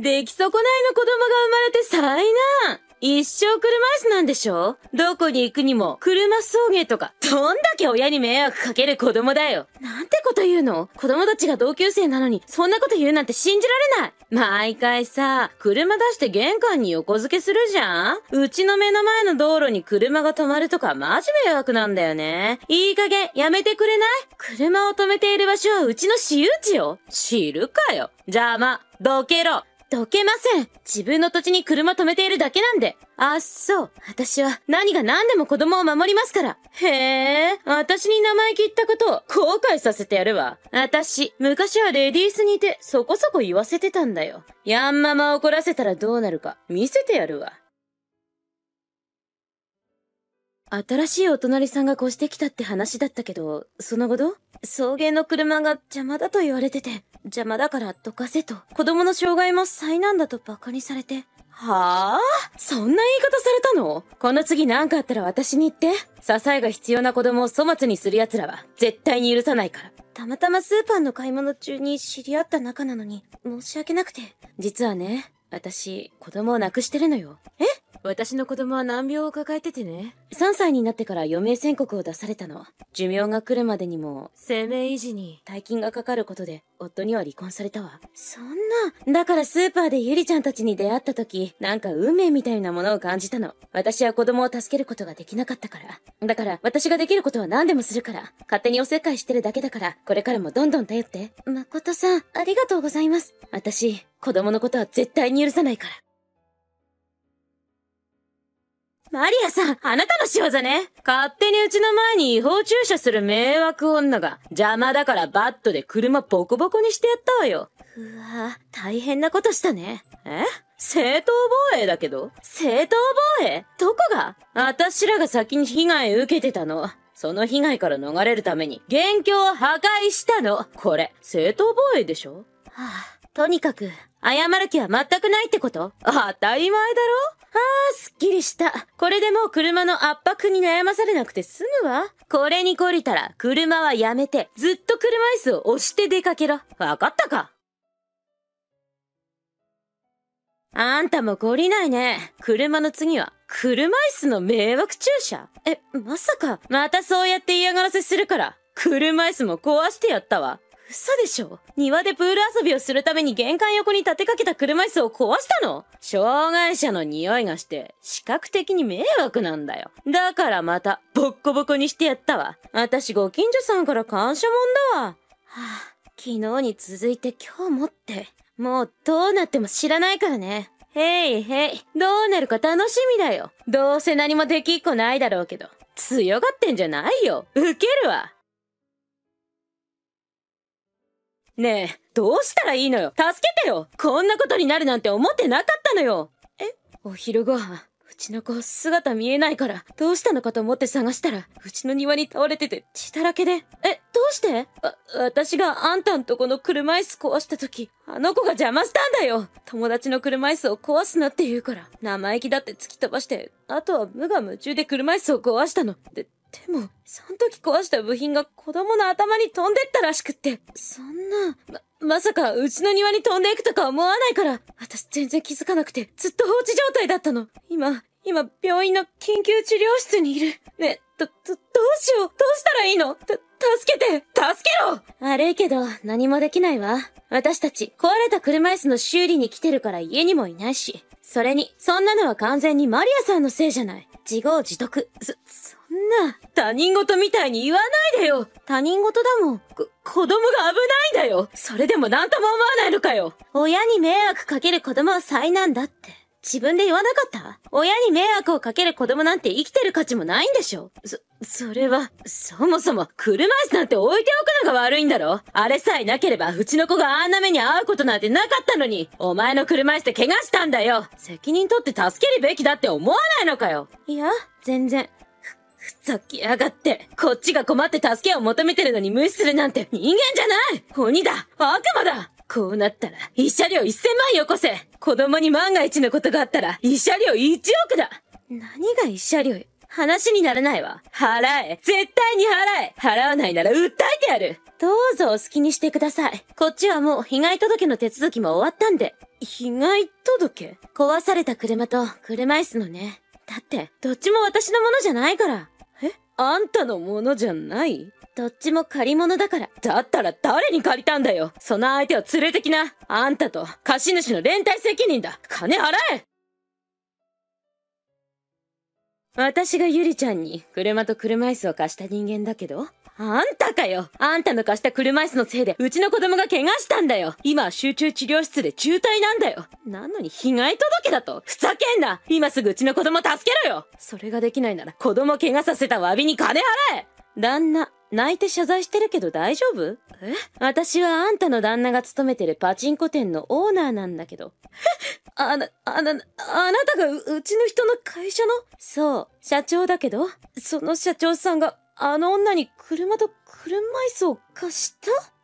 出来損ないの子供が生まれて災難一生車椅子なんでしょどこに行くにも、車送迎とか、どんだけ親に迷惑かける子供だよ。なんてこと言うの子供たちが同級生なのに、そんなこと言うなんて信じられない。毎回さ、車出して玄関に横付けするじゃんうちの目の前の道路に車が止まるとかマジ迷惑なんだよね。いい加減、やめてくれない車を止めている場所はうちの私有地よ。知るかよ。邪魔、どけろ。どけません自分の土地に車止めているだけなんで。あっそう。私は何が何でも子供を守りますから。へえ、私に名前聞ったことを後悔させてやるわ。私、昔はレディースにいてそこそこ言わせてたんだよ。ヤンママ怒らせたらどうなるか見せてやるわ。新しいお隣さんが越してきたって話だったけど、その後どう送迎の車が邪魔だと言われてて、邪魔だからどかせと、子供の障害も災難だと馬鹿にされて。はあそんな言い方されたのこの次何かあったら私に言って。支えが必要な子供を粗末にする奴らは絶対に許さないから。たまたまスーパーの買い物中に知り合った仲なのに、申し訳なくて。実はね、私、子供を亡くしてるのよ。え私の子供は難病を抱えててね3歳になってから余命宣告を出されたの寿命が来るまでにも生命維持に大金がかかることで夫には離婚されたわそんなだからスーパーでゆりちゃんたちに出会った時なんか運命みたいなものを感じたの私は子供を助けることができなかったからだから私ができることは何でもするから勝手におせっかいしてるだけだからこれからもどんどん頼って誠さんありがとうございます私子供のことは絶対に許さないからマリアさん、あなたの仕業ね。勝手にうちの前に違法駐車する迷惑女が、邪魔だからバットで車ボコボコにしてやったわよ。うわぁ、大変なことしたね。え正当防衛だけど正当防衛どこが私らが先に被害受けてたの。その被害から逃れるために、元凶を破壊したの。これ、正当防衛でしょはあとにかく、謝る気は全くないってこと当たり前だろああ、すっきりした。これでもう車の圧迫に悩まされなくて済むわ。これに懲りたら、車はやめて、ずっと車椅子を押して出かけろ。わかったかあんたも懲りないね。車の次は、車椅子の迷惑駐車え、まさか、またそうやって嫌がらせするから、車椅子も壊してやったわ。嘘でしょ庭でプール遊びをするために玄関横に立てかけた車椅子を壊したの障害者の匂いがして、視覚的に迷惑なんだよ。だからまた、ボッコボコにしてやったわ。私ご近所さんから感謝もんだわ。はあ、昨日に続いて今日もって、もうどうなっても知らないからね。へいへい、どうなるか楽しみだよ。どうせ何もできっこないだろうけど。強がってんじゃないよ。ウケるわ。ねえ、どうしたらいいのよ助けてよこんなことになるなんて思ってなかったのよえお昼ご飯、うちの子姿見えないから、どうしたのかと思って探したら、うちの庭に倒れてて血だらけで。え、どうしてあ、私があんたんとこの車椅子壊した時、あの子が邪魔したんだよ友達の車椅子を壊すなって言うから、生意気だって突き飛ばして、あとは無我夢中で車椅子を壊したの。で、でも、その時壊した部品が子供の頭に飛んでったらしくって。そんな、ま、まさかうちの庭に飛んでいくとか思わないから、私全然気づかなくて、ずっと放置状態だったの。今、今、病院の緊急治療室にいる。ね、ど、ど、どうしようどうしたらいいのた、助けて助けろ悪いけど、何もできないわ。私たち、壊れた車椅子の修理に来てるから家にもいないし。それに、そんなのは完全にマリアさんのせいじゃない。自業自得。そ、そな、他人事みたいに言わないでよ他人事だもん。こ、子供が危ないんだよそれでも何とも思わないのかよ親に迷惑かける子供は災難だって。自分で言わなかった親に迷惑をかける子供なんて生きてる価値もないんでしょそ、それは、そもそも、車椅子なんて置いておくのが悪いんだろあれさえなければ、うちの子があんな目に遭うことなんてなかったのに、お前の車椅子で怪我したんだよ責任取って助けるべきだって思わないのかよいや、全然。ふざけやがって。こっちが困って助けを求めてるのに無視するなんて人間じゃない鬼だ悪魔だこうなったら、慰謝料1000万よこせ子供に万が一のことがあったら、慰謝料1億だ何が慰謝料よ話にならないわ。払え絶対に払え払わないなら訴えてやるどうぞお好きにしてください。こっちはもう被害届の手続きも終わったんで。被害届壊された車と車椅子のね。だって、どっちも私のものじゃないから。あんたのものじゃないどっちも借り物だから。だったら誰に借りたんだよその相手を連れてきなあんたと貸主の連帯責任だ金払え私がゆりちゃんに車と車椅子を貸した人間だけどあんたかよあんたの貸した車椅子のせいで、うちの子供が怪我したんだよ今、集中治療室で中退なんだよなのに被害届だとふざけんな今すぐうちの子供助けろよそれができないなら、子供怪我させた詫びに金払え旦那、泣いて謝罪してるけど大丈夫え私はあんたの旦那が勤めてるパチンコ店のオーナーなんだけど。あな、あな、あなたがうちの人の会社のそう、社長だけど、その社長さんがあの女に車と車椅子を貸し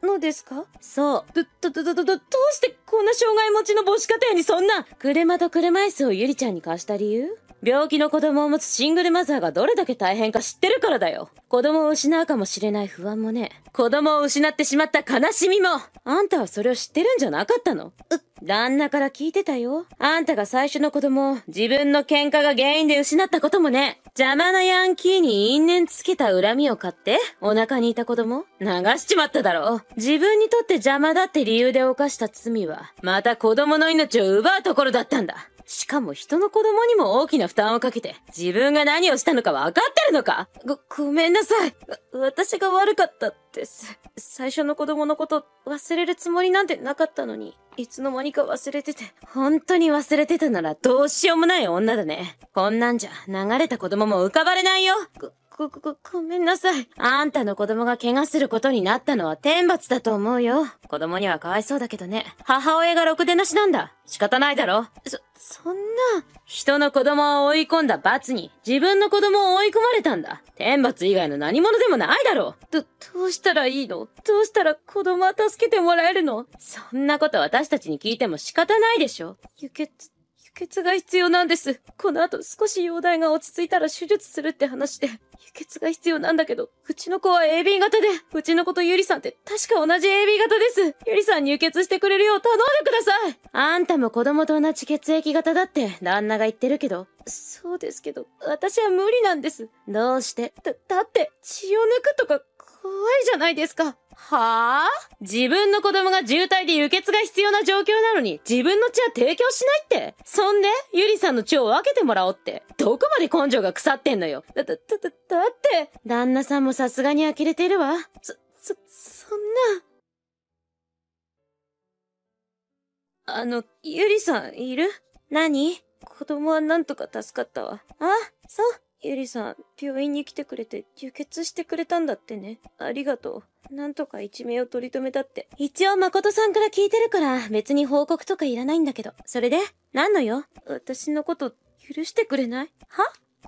たのですかそう。ど、ど、ど、ど、ど、どうしてこんな障害持ちの母子家庭にそんな車と車椅子をゆりちゃんに貸した理由病気の子供を持つシングルマザーがどれだけ大変か知ってるからだよ。子供を失うかもしれない不安もね、子供を失ってしまった悲しみも、あんたはそれを知ってるんじゃなかったの旦那から聞いてたよ。あんたが最初の子供を自分の喧嘩が原因で失ったこともね。邪魔なヤンキーに因縁つけた恨みを買って、お腹にいた子供流しちまっただろ。自分にとって邪魔だって理由で犯した罪は、また子供の命を奪うところだったんだ。しかも人の子供にも大きな負担をかけて、自分が何をしたのか分かってるのかご、ごめんなさい。私が悪かったです。最初の子供のこと忘れるつもりなんてなかったのに、いつの間にか忘れてて。本当に忘れてたならどうしようもない女だね。こんなんじゃ流れた子供も浮かばれないよ。ご、ご、ごめんなさい。あんたの子供が怪我することになったのは天罰だと思うよ。子供にはかわいそうだけどね。母親がろくでなしなんだ。仕方ないだろ。そ、そんな。人の子供を追い込んだ罰に、自分の子供を追い込まれたんだ。天罰以外の何者でもないだろう。ど、どうしたらいいのどうしたら子供は助けてもらえるのそんなこと私たちに聞いても仕方ないでしょ。輸血血が必要なんです。この後少し容体が落ち着いたら手術するって話で、輸血が必要なんだけど、うちの子は AB 型で、うちの子とゆりさんって確か同じ AB 型です。ゆりさん輸血してくれるよう頼んでくださいあんたも子供と同じ血液型だって旦那が言ってるけど。そうですけど、私は無理なんです。どうしてだ、だって血を抜くとか怖いじゃないですか。はぁ自分の子供が渋滞で輸血が必要な状況なのに、自分の血は提供しないって。そんで、ゆりさんの血を分けてもらおうって。どこまで根性が腐ってんのよ。だ、だ、だ、だって。旦那さんもさすがに呆れてるわ。そ、そ、そんな。あの、ゆりさんいる何子供はなんとか助かったわ。あ、そう。ゆりさん、病院に来てくれて、輸血してくれたんだってね。ありがとう。なんとか一命を取り留めたって。一応誠さんから聞いてるから、別に報告とかいらないんだけど。それで何のよ私のこと、許してくれないは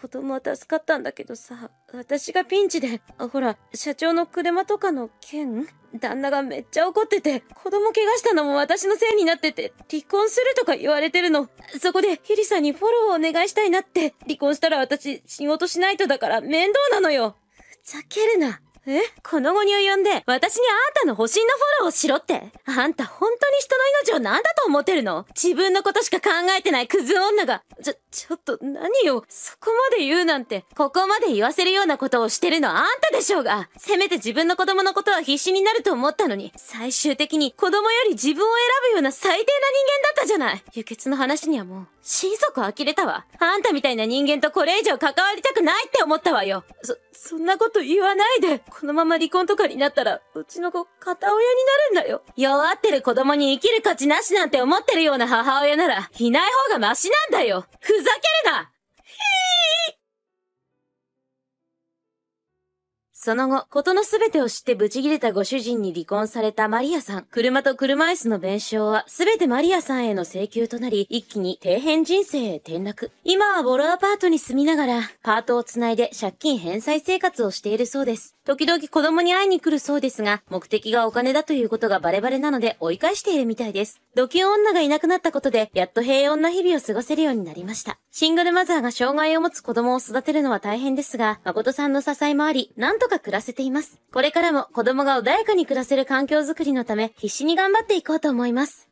子供は助かったんだけどさ、私がピンチで、あ、ほら、社長の車とかの件旦那がめっちゃ怒ってて、子供怪我したのも私のせいになってて、離婚するとか言われてるの。そこで、ヒリさんにフォローをお願いしたいなって、離婚したら私、仕事しないとだから面倒なのよ。ふざけるな。えこの後に及んで、私にあんたの保身のフォローをしろって。あんた本当に人の命を何だと思ってるの自分のことしか考えてないクズ女が、ちょ、ちょっと何を、そこまで言うなんて、ここまで言わせるようなことをしてるのはあんたでしょうがせめて自分の子供のことは必死になると思ったのに、最終的に子供より自分を選ぶような最低な人間だったじゃない輸血の話にはもう、心底呆れたわ。あんたみたいな人間とこれ以上関わりたくないって思ったわよ。そ、そんなこと言わないで。このまま離婚とかになったら、うちの子、片親になるんだよ。弱ってる子供に生きる価値なしなんて思ってるような母親なら、いない方がマシなんだよ。ふざざけるなその後、ことのすべてを知ってブチギレたご主人に離婚されたマリアさん。車と車椅子の弁償は、すべてマリアさんへの請求となり、一気に底辺人生へ転落。今はボロアパートに住みながら、パートをつないで借金返済生活をしているそうです。時々子供に会いに来るそうですが、目的がお金だということがバレバレなので追い返しているみたいです。ドキュン女がいなくなったことで、やっと平穏な日々を過ごせるようになりました。シングルマザーが障害を持つ子供を育てるのは大変ですが、誠さんの支えもあり、なんとか暮らせています。これからも子供が穏やかに暮らせる環境づくりのため、必死に頑張っていこうと思います。